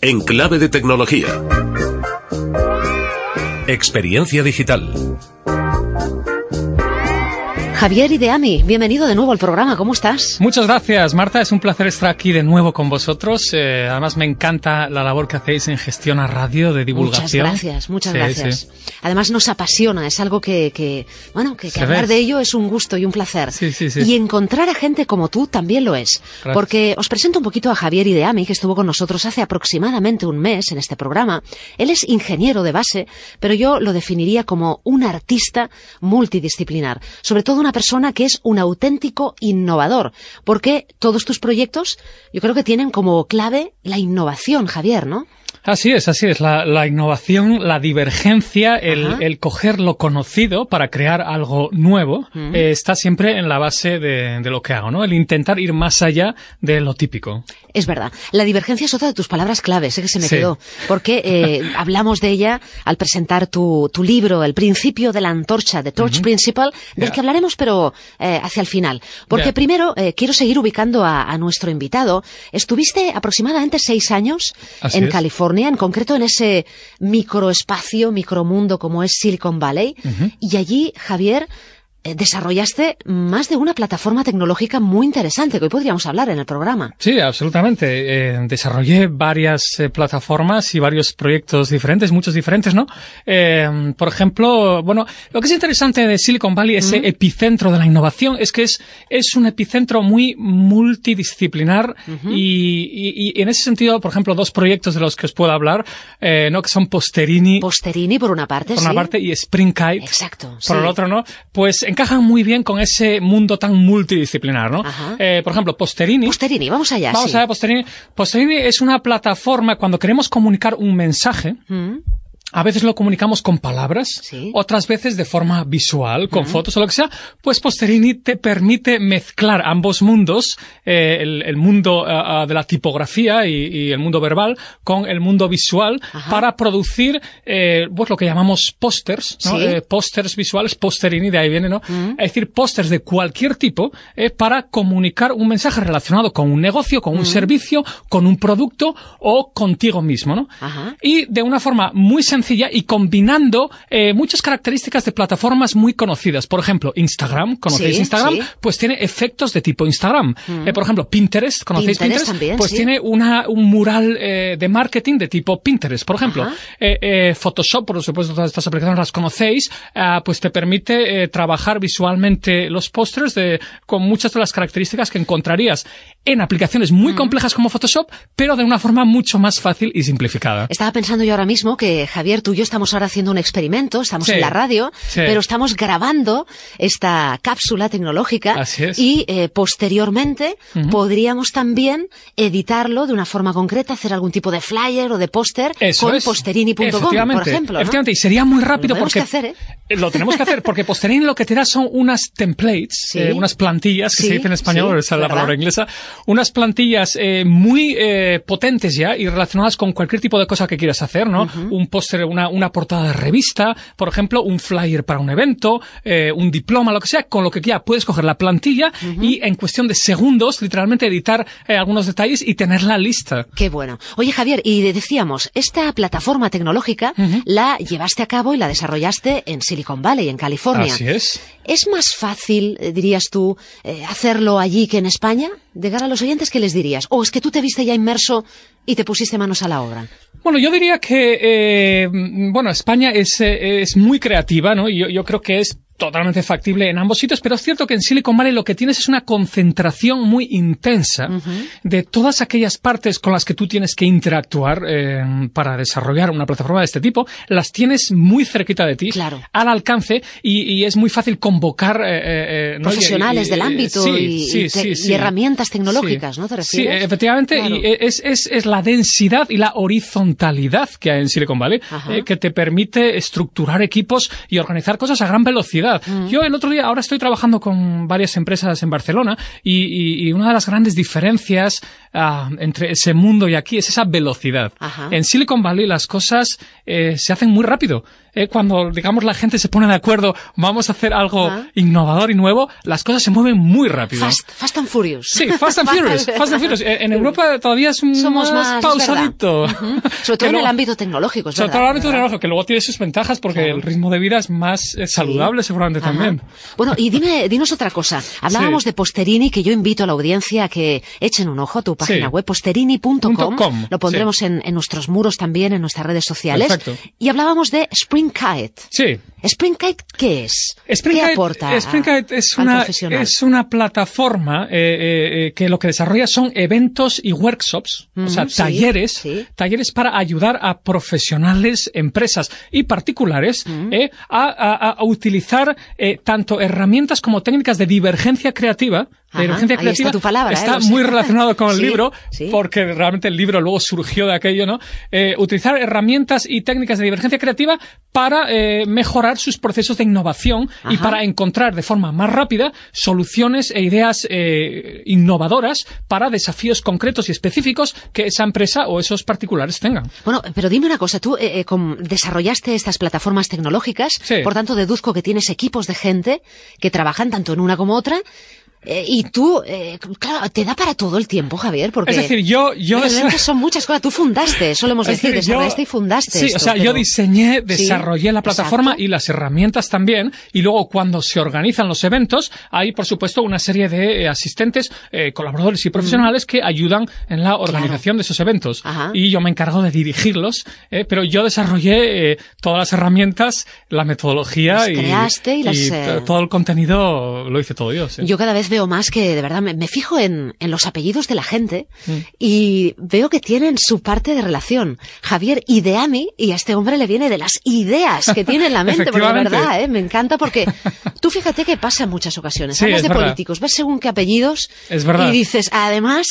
Enclave de tecnología. Experiencia digital. Javier Ideami, bienvenido de nuevo al programa, ¿cómo estás? Muchas gracias, Marta, es un placer estar aquí de nuevo con vosotros. Eh, además, me encanta la labor que hacéis en Gestión a Radio de divulgación. Muchas gracias, muchas gracias. Además, nos apasiona, es algo que, bueno, que, hablar de ello es un gusto y un placer. y encontrar a gente como tú también lo es. Porque os presento un poquito a Javier Ideami, que estuvo con nosotros hace aproximadamente un mes en este programa. Él es ingeniero de base, pero yo lo definiría como un artista multidisciplinar, sobre todo una una persona que es un auténtico innovador, porque todos tus proyectos yo creo que tienen como clave la innovación, Javier, ¿no? Así es, así es. La, innovación, la divergencia, el, coger lo conocido para crear algo nuevo, eh, está siempre en la base de, lo que hago, ¿no? El intentar ir más allá de lo típico. Es verdad. La divergencia es otra de tus palabras claves, Sé ¿eh? que se me quedó. Porque eh, hablamos de ella al presentar tu, libro, El principio de la antorcha, The Torch Principle, del que hablaremos, pero hacia el final. Porque primero quiero seguir ubicando a, nuestro invitado. Estuviste aproximadamente seis años en California en concreto en ese microespacio, micromundo como es Silicon Valley. Y allí, Javier, eh, desarrollaste más de una plataforma tecnológica muy interesante que hoy podríamos hablar en el programa. Sí, absolutamente. Eh, desarrollé varias eh, plataformas y varios proyectos diferentes, muchos diferentes, ¿no? por ejemplo, bueno, lo que es interesante de Silicon Valley, ese epicentro de la innovación, es que es, un epicentro muy multidisciplinar y, en ese sentido, por ejemplo, dos proyectos de los que os puedo hablar, ¿no? Que son Posterini. Posterini, por una parte, Por una parte, y Spring Exacto. Por el otro, ¿no? Pues encajan muy bien con ese mundo tan multidisciplinar, ¿no? Eh, por ejemplo, Posterini. Posterini, vamos allá. Vamos allá, Posterini. Posterini es una plataforma cuando queremos comunicar un mensaje a veces lo comunicamos con palabras, otras veces de forma visual, con fotos o lo que sea, pues Posterini te permite mezclar ambos mundos, eh, el, mundo eh, ah, de la tipografía y, el mundo verbal con el mundo visual para producir eh, pues lo que llamamos pósters, ¿no? pósters visuales, Posterini, de ahí viene, ¿no? Es decir, pósters de cualquier tipo para comunicar un mensaje relacionado con un negocio, con un servicio, con un producto o contigo mismo, ¿no? Y de una forma muy sencilla, y combinando eh, muchas características de plataformas muy conocidas. Por ejemplo, Instagram, ¿conocéis Instagram? Pues tiene efectos de tipo Instagram. Mm. Eh, por ejemplo, Pinterest, ¿conocéis Pinterest? También, pues tiene una, un mural eh, de marketing de tipo Pinterest, por ejemplo. Photoshop, por supuesto, todas estas aplicaciones las conocéis, ah, pues te permite trabajar visualmente los pósters de, con muchas de las características que encontrarías en aplicaciones muy mm. complejas como Photoshop, pero de una forma mucho más fácil y simplificada. Estaba pensando yo ahora mismo que Javier tú y yo estamos ahora haciendo un experimento, estamos en la radio, pero estamos grabando esta cápsula tecnológica y eh, posteriormente podríamos también editarlo de una forma concreta, hacer algún tipo de flyer o de póster con posterini.com, por ejemplo. y sería muy rápido lo porque... hacer, ¿eh? Lo tenemos que hacer, porque posterini lo que te da son unas templates, eh, unas plantillas, que se dice en español, esa es la palabra inglesa, unas plantillas muy potentes ya y relacionadas con cualquier tipo de cosa que quieras hacer, ¿no? Un póster una, portada de revista, por ejemplo, un flyer para un evento, eh, un diploma, lo que sea, con lo que ya puedes coger la plantilla y en cuestión de segundos, literalmente editar eh, algunos detalles y tenerla lista. Qué bueno. Oye, Javier, y decíamos, esta plataforma tecnológica la llevaste a cabo y la desarrollaste en Silicon Valley, en California. Así es. ¿Es más fácil, eh, dirías tú, hacerlo allí que en España? ¿Llegar a los oyentes, ¿qué les dirías? ¿O es que tú te viste ya inmerso y te pusiste manos a la obra. Bueno, yo diría que, eh, bueno, España es, eh, es muy creativa, ¿no? yo creo que es totalmente factible en ambos sitios, pero es cierto que en Silicon Valley lo que tienes es una concentración muy intensa de todas aquellas partes con las que tú tienes que interactuar eh, para desarrollar una plataforma de este tipo, las tienes muy cerquita de ti, al alcance, y, es muy fácil convocar... Profesionales del ámbito y, herramientas tecnológicas, ¿no te refieres? Sí, efectivamente, y es, la densidad y la horizontalidad que hay en Silicon Valley eh, que te permite estructurar equipos y organizar cosas a gran velocidad Mm. Yo el otro día, ahora estoy trabajando con varias empresas en Barcelona y, una de las grandes diferencias ah, entre ese mundo y aquí es esa velocidad. En Silicon Valley las cosas eh, se hacen muy rápido. Eh, cuando, digamos, la gente se pone de acuerdo, vamos a hacer algo ah. innovador y nuevo, las cosas se mueven muy rápido. Fast, fast and Furious. Sí, Fast and Furious. Eh, en Europa todavía es un Somos más, pausadito. Sobre todo en el ámbito tecnológico. sobre todo en el ámbito tecnológico, que luego tiene sus ventajas porque el ritmo de vida es más eh, saludable seguramente también. Bueno, y dime, dinos otra cosa. Hablábamos de Posterini, que yo invito a la audiencia a que echen un ojo a tu página web, posterini.com. Lo pondremos en, nuestros muros también, en nuestras redes sociales. Y hablábamos de Spring Spring Sí. ¿Spring qué es? Eh, es, una, plataforma eh, eh, que lo que desarrolla son eventos y workshops, o sea, talleres, talleres para ayudar a profesionales, empresas y particulares a, utilizar tanto herramientas como técnicas de divergencia creativa la creativa está, ¿eh? muy relacionado con el libro, porque realmente el libro luego surgió de aquello, ¿no? Eh, utilizar herramientas y técnicas de divergencia creativa para eh, mejorar sus procesos de innovación y para encontrar de forma más rápida soluciones e ideas innovadoras para desafíos concretos y específicos que esa empresa o esos particulares tengan. Bueno, pero dime una cosa, tú desarrollaste estas plataformas tecnológicas, por tanto deduzco que tienes equipos de gente que trabajan tanto en una como otra eh, y tú, eh, claro, te da para todo el tiempo, Javier, porque... Es decir, yo... yo son muchas cosas. Tú fundaste, solemos decir, desarrollaste y fundaste. Sí, o sea, yo diseñé, desarrollé la plataforma y las herramientas también. Y luego cuando se organizan los eventos, hay, por supuesto, una serie de eh, asistentes, colaboradores y mm. profesionales que ayudan en la organización de esos eventos. Y yo me encargo de dirigirlos, pero yo desarrollé todas las herramientas, la metodología y, y, todo el contenido lo hice todo yo. Sí. Yo cada vez más que, de verdad, me, fijo en, los apellidos de la gente mm. y veo que tienen su parte de relación. Javier Ideami, y a este hombre le viene de las ideas que tiene en la mente, porque de verdad, ¿eh? me encanta porque tú fíjate que pasa en muchas ocasiones. Hablas de políticos, ves según qué apellidos y dices, además,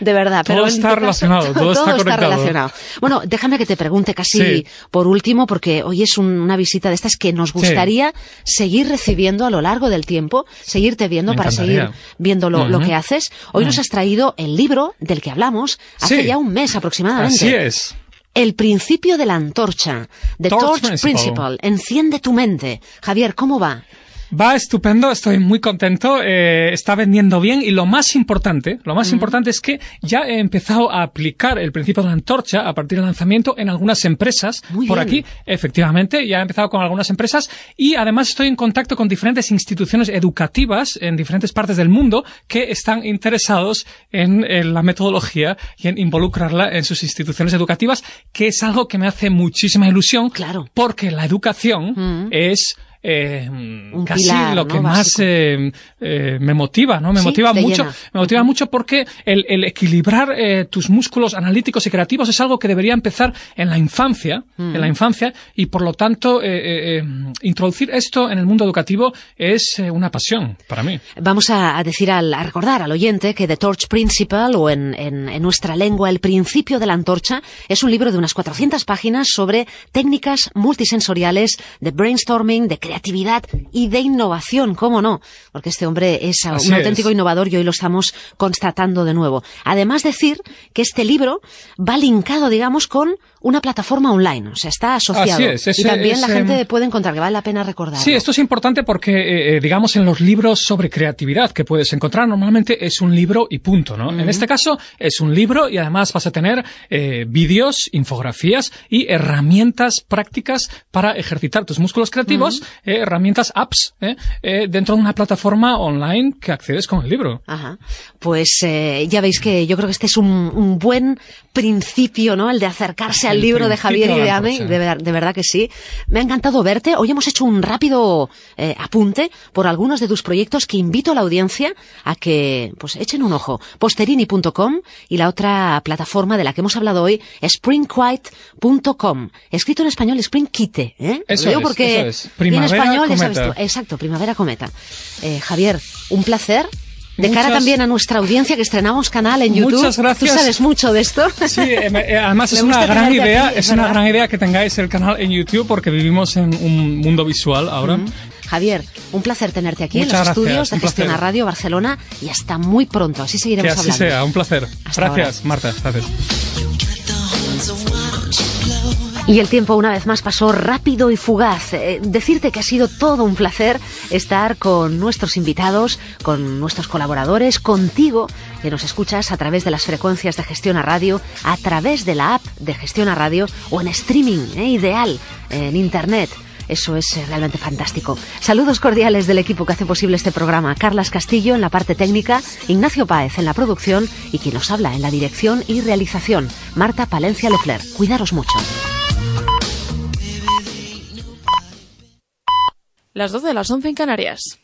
de verdad. Todo pero está relacionado, todo, está, relacionado. Bueno, déjame que te pregunte casi por último, porque hoy es una visita de estas que nos gustaría seguir recibiendo a lo largo del tiempo, seguirte viendo para seguir viendo lo, que haces. Hoy nos has traído el libro del que hablamos hace ya un mes aproximadamente. Así es. El principio de la antorcha, The Torch, Principle. enciende tu mente. Javier, ¿cómo va? Va estupendo, estoy muy contento, eh, está vendiendo bien y lo más importante, lo más importante es que ya he empezado a aplicar el principio de la antorcha a partir del lanzamiento en algunas empresas por aquí, efectivamente, ya he empezado con algunas empresas y además estoy en contacto con diferentes instituciones educativas en diferentes partes del mundo que están interesados en, la metodología y en involucrarla en sus instituciones educativas, que es algo que me hace muchísima ilusión, claro. porque la educación es casi eh, mm, lo que más eh, eh, me motiva, ¿no? Me motiva mucho, me motiva mucho porque el, equilibrar tus músculos analíticos y creativos es algo que debería empezar en la infancia, mm. en la infancia, y por lo tanto introducir esto en el mundo educativo es una pasión para mí. Vamos a, decir, al, a recordar al oyente que The Torch Principle, o en, nuestra lengua El Principio de la Antorcha, es un libro de unas 400 páginas sobre técnicas multisensoriales de brainstorming, de creación creatividad y de innovación, cómo no, porque este hombre es un auténtico innovador y hoy lo estamos constatando de nuevo. Además decir que este libro va linkado, digamos, con una plataforma online, o sea, está asociado. y también la gente em, puede encontrar, que vale la pena recordar. Sí, esto es importante porque, eh, eh, digamos, en los libros sobre creatividad que puedes encontrar, normalmente es un libro y punto, ¿no? En este caso es un libro y además vas a tener eh, vídeos, infografías y herramientas prácticas para ejercitar tus músculos creativos eh, herramientas, apps, eh, eh, dentro de una plataforma online que accedes con el libro. Ajá. Pues eh, ya veis que yo creo que este es un, un buen principio, ¿no? El de acercarse al libro de Javier y de Ame. De, verdad que sí. Me ha encantado verte. Hoy hemos hecho un rápido apunte por algunos de tus proyectos que invito a la audiencia a que pues echen un ojo. Posterini.com y la otra plataforma de la que hemos hablado hoy, springquite.com. Escrito en español, springquite. ¿eh? Eso es, eso es. Exacto, Primavera Cometa. Eh, Javier, un placer. De cara también a nuestra audiencia que estrenamos canal en YouTube. Muchas gracias. Tú sabes mucho de esto. Sí, eh, eh, además es una gran idea, es una gran idea que tengáis el canal en YouTube porque vivimos en un mundo visual ahora. Javier, un placer tenerte aquí en los estudios de Gestión Radio Barcelona y hasta muy pronto. Así seguiremos que hablando. sea, un placer. gracias, Marta. Gracias. Y el tiempo una vez más pasó rápido y fugaz. Eh, decirte que ha sido todo un placer estar con nuestros invitados, con nuestros colaboradores, contigo, que nos escuchas a través de las frecuencias de Gestión a Radio, a través de la app de Gestión a Radio o en streaming, eh, ideal, en Internet. Eso es eh, realmente fantástico. Saludos cordiales del equipo que hace posible este programa. Carlas Castillo en la parte técnica, Ignacio Páez en la producción y quien nos habla en la dirección y realización, Marta Palencia Lefler. Cuidaros mucho. Las 12 de las 11 en Canarias.